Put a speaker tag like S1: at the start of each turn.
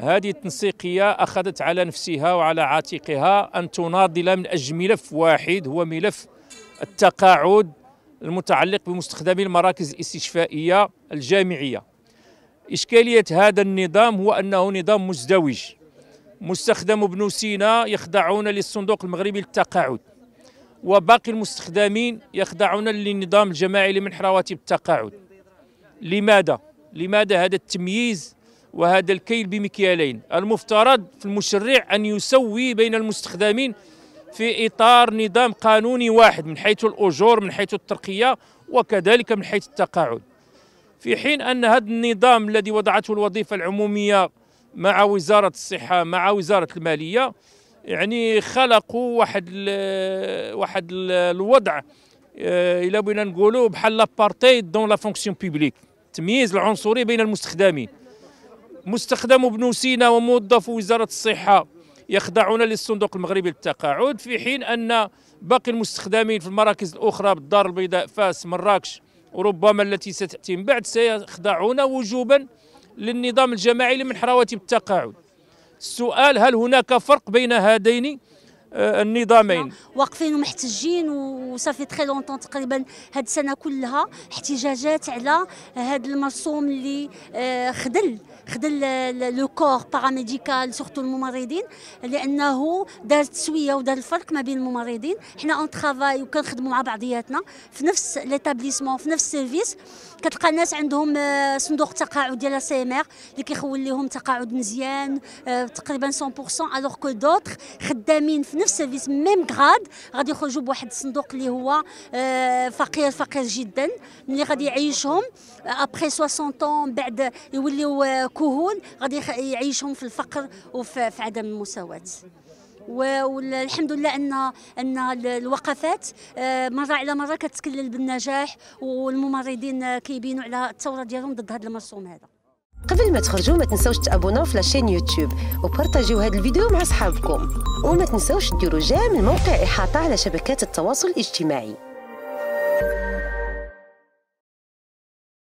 S1: هذه التنسيقية أخذت على نفسها وعلى عاتقها أن تناضل من أجل ملف واحد هو ملف التقاعد المتعلق بمستخدمي المراكز الاستشفائية الجامعية إشكالية هذا النظام هو أنه نظام مزدوج مستخدم ابن سينا يخضعون للصندوق المغربي للتقاعد وباقي المستخدمين يخضعون للنظام الجماعي لمنح رواتب التقاعد لماذا؟ لماذا هذا التمييز وهذا الكيل بمكيالين المفترض في المشرع أن يسوي بين المستخدمين في إطار نظام قانوني واحد من حيث الأجور من حيث الترقية وكذلك من حيث التقاعد في حين أن هذا النظام الذي وضعته الوظيفة العمومية مع وزارة الصحة مع وزارة المالية يعني خلقوا واحد الـ واحد الـ الوضع آه، الى بغينا نقولوا بحال لابارتيد دون لا فونكسيون بيبليك التمييز العنصري بين المستخدمين مستخدم ابن سينا وموظف وزاره الصحه يخضعون للصندوق المغربي للتقاعد في حين ان باقي المستخدمين في المراكز الاخرى بالدار البيضاء فاس مراكش وربما التي ستاتي من بعد سيخضعون وجوبا للنظام الجماعي رواتب التقاعد السؤال هل هناك فرق بين هذين آه، النظامين
S2: واقفين ومحتجين وصافي تخي لونتون تقريبا هاد السنه كلها احتجاجات على هاد المرسوم اللي آه، خدل خد لو كور باراميديكال سورتو الممرضين لانه دار تسويه ودار الفرق ما بين الممرضين حنا اون ترافاي وكنخدموا مع بعضياتنا في نفس ليتابليسمون في نفس السيرفيس كتلقى الناس عندهم آه، صندوق تقاعد ديال سي ام ار اللي كيخول لهم تقاعد مزيان آه، تقريبا 100% الوغ كو دوطر خدامين في نفس السيرفيس ميم غراد غادي يخرجوا بواحد الصندوق اللي هو آه، فقير فقير جدا اللي غادي يعيشهم ابخي 60 طون بعد يوليو الكهول غادي يعيشهم في الفقر وفي عدم المساواه والحمد لله ان ان الوقفات آه، مره على مره كتكلل بالنجاح والممرضين كيبينوا على الثوره ديالهم ضد هذا المرسوم هذا قبل ما تخرجوا ما تنساوش تابوناو في لاشين يوتيوب وبارطاجيو هذا الفيديو مع صحابكم وما تنساوش ديروا جيم الموقع احاطه على شبكات التواصل الاجتماعي